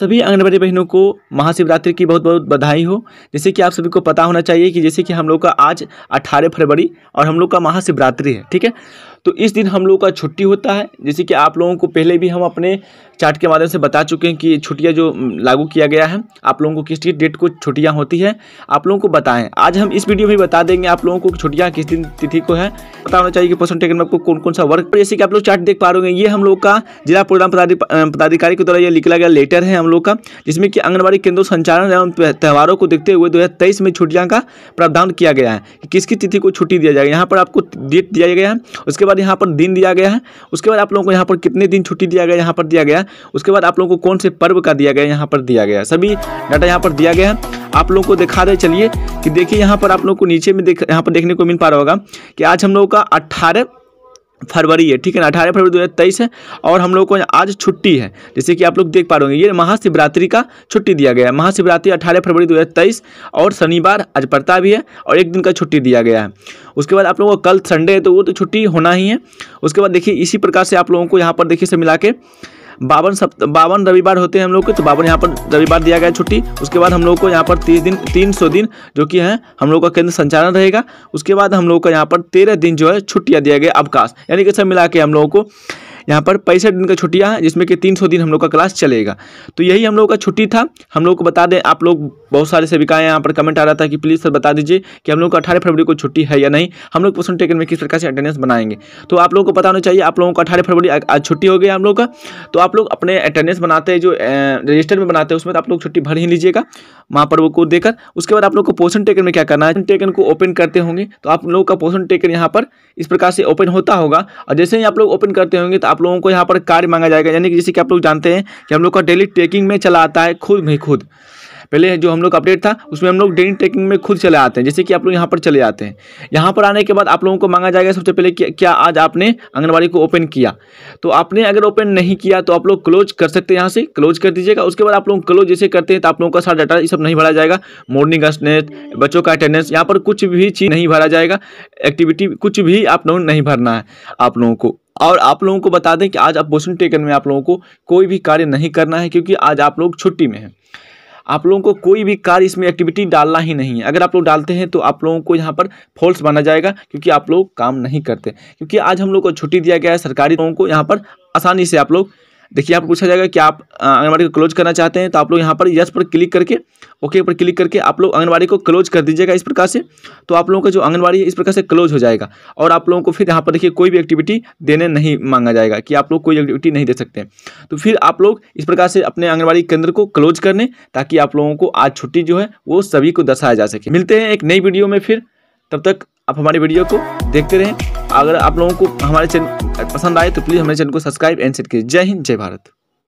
सभी आंगनबाड़ी बहनों को महाशिवरात्रि की बहुत बहुत बधाई हो जैसे कि आप सभी को पता होना चाहिए कि जैसे कि हम लोग का आज अट्ठारह फरवरी और हम लोग का महाशिवरात्रि है ठीक है तो इस दिन हम लोगों का छुट्टी होता है जैसे कि आप लोगों को पहले भी हम अपने चार्ट के माध्यम से बता चुके हैं कि छुट्टियाँ जो लागू किया गया है आप लोगों को किस डेट को छुट्टियाँ होती है आप लोगों को बताएं आज हम इस वीडियो में बता देंगे आप लोगों को छुट्टियाँ किस दिन तिथि को है पता होना चाहिए कि पर्सन टेकन में आपको कौन कौन सा वर्क जैसे कि आप लोग चार्ट देख पा रहे ये हम लोग का जिला प्रोग्राम पदाधिकारी के द्वारा यह निकला गया लेटर है हम लोग का जिसमें कि आंगनबाड़ी केंद्रों संचालन एवं त्यौहारों को देखते हुए दो में छुट्टियाँ का प्रावधान किया गया है कि किसकी तिथि को छुट्टी दिया जाएगा यहाँ पर आपको डेट दिया गया है उसके बाद बाद यहाँ पर दिन दिया गया है उसके बाद आप लोगों को यहाँ पर कितने दिन छुट्टी दिया गया यहाँ पर दिया गया उसके बाद आप लोगों को कौन से पर्व का दिया गया यहाँ पर दिया गया सभी डाटा यहाँ पर दिया गया है आप लोगों को दिखा दे चलिए कि देखिए यहाँ पर आप लोगों को नीचे में देख यहाँ पर देखने को मिल पा रहा होगा कि आज हम लोगों का अट्ठारह फरवरी है ठीक है ना अठारह फरवरी दो हज़ार तेईस है और हम लोग को आज छुट्टी है जैसे कि आप लोग देख पा रहे होंगे ये महाशिवरात्रि का छुट्टी दिया गया है महाशिवरात्रि अठारह फरवरी दो हज़ार तेईस और शनिवार आज पड़ता भी है और एक दिन का छुट्टी दिया गया है उसके बाद आप लोगों को कल संडे है तो वो तो छुट्टी होना ही है उसके बाद देखिए इसी प्रकार से आप लोगों को यहाँ पर देखिए से मिला के बावन सप्ताह बावन रविवार होते हैं हम लोग के तो बावन यहाँ पर रविवार दिया गया छुट्टी उसके बाद हम लोग को यहाँ पर तीस दिन तीन सौ दिन जो कि है हम लोग का केंद्र संचालन रहेगा उसके बाद हम लोग का यहाँ पर तेरह दिन जो है छुट्टियाँ दिया गया अवकाश यानी कि सब मिला के हम लोगों को यहाँ पर पैंसठ दिन का छुट्टियाँ हैं जिसमें कि तीन सौ दिन हम लोग का क्लास चलेगा तो यही हम लोग का छुट्टी था हम लोग को बता दें आप लोग बहुत सारे सेविकाएँ यहाँ पर कमेंट आ रहा था कि प्लीज़ सर बता दीजिए कि हम लोग का अठारह फरवरी को छुट्टी है या नहीं हम लोग क्वेश्चन टेकन में किस प्रकार से अटेंडेंस बनाएंगे तो आप लोगों को पता होना चाहिए आप लोगों का अठारह फरवरी आज छुट्टी हो गई हम लोग का तो आप लोग अपने अटेंडेंस बनाते हैं जो रजिस्टर में बनाते हैं उसमें तो आप लोग छुट्टी भर ही लीजिएगा वहाँ पर वो को देकर उसके बाद आप लोग को पोषण टेकन में क्या करना है टेकन को ओपन करते होंगे तो आप लोगों का पोषण टेकन यहाँ पर इस प्रकार से ओपन होता होगा और जैसे ही आप लोग ओपन करते होंगे तो आप लोगों को यहाँ पर कार्य मांगा जाएगा यानी कि जैसे कि आप लोग जानते हैं कि हम लोग का डेली ट्रेकिंग में चला आता है खुद भी खुद पहले जो हम लोग अपडेट था उसमें हम लोग डेली ट्रेकिंग में खुद चले आते हैं जैसे कि आप लोग यहाँ पर चले जाते हैं यहाँ पर आने के बाद आप लोगों को मांगा जाएगा सबसे पहले क्या आज आपने आंगनबाड़ी को ओपन किया तो आपने अगर ओपन नहीं किया तो आप लोग क्लोज कर सकते हैं यहाँ से क्लोज कर दीजिएगा उसके बाद आप लोग क्लोज जैसे करते हैं तो आप लोगों का सारा डाटा ये सब नहीं भरा जाएगा मॉर्निंग स्नेट बच्चों का अटेंडेंस यहाँ पर कुछ भी चीज़ नहीं भरा जाएगा एक्टिविटी कुछ भी आप लोगों नहीं भरना है आप लोगों को और आप लोगों को बता दें कि आज आप बोशन टेकन में आप लोगों को कोई भी कार्य नहीं करना है क्योंकि आज आप लोग छुट्टी में हैं आप लोगों को कोई भी कार्य इसमें एक्टिविटी डालना ही नहीं है अगर आप लोग डालते हैं तो आप लोगों को यहाँ पर फॉल्स माना जाएगा क्योंकि आप लोग काम नहीं करते क्योंकि आज हम लोग को छुट्टी दिया गया है सरकारी लोगों को यहाँ पर आसानी से आप लोग देखिए आप पूछा जाएगा कि आप आंगनबाड़ी को क्लोज करना चाहते हैं तो आप लोग यहाँ पर यस पर क्लिक करके ओके पर क्लिक करके आप लोग आंगनबाड़ी को क्लोज कर दीजिएगा इस प्रकार से तो आप लोगों का जो आंगनबाड़ी है इस प्रकार से क्लोज हो जाएगा और आप लोगों को फिर यहाँ पर देखिए कोई भी एक्टिविटी देने नहीं मांगा जाएगा कि आप लोग कोई एक्टिविटी नहीं दे सकते तो फिर आप लोग इस प्रकार से अपने आंगनबाड़ी केंद्र को क्लोज कर लें ताकि आप लोगों को आज छुट्टी जो है वो सभी को दर्शाया जा सके मिलते हैं एक नई वीडियो में फिर तब तक आप हमारी वीडियो को देखते रहें अगर आप लोगों को हमारे चैनल पसंद आए तो प्लीज़ हमारे चैनल को सब्सक्राइब एंड सेट कीजिए जय हिंद जय भारत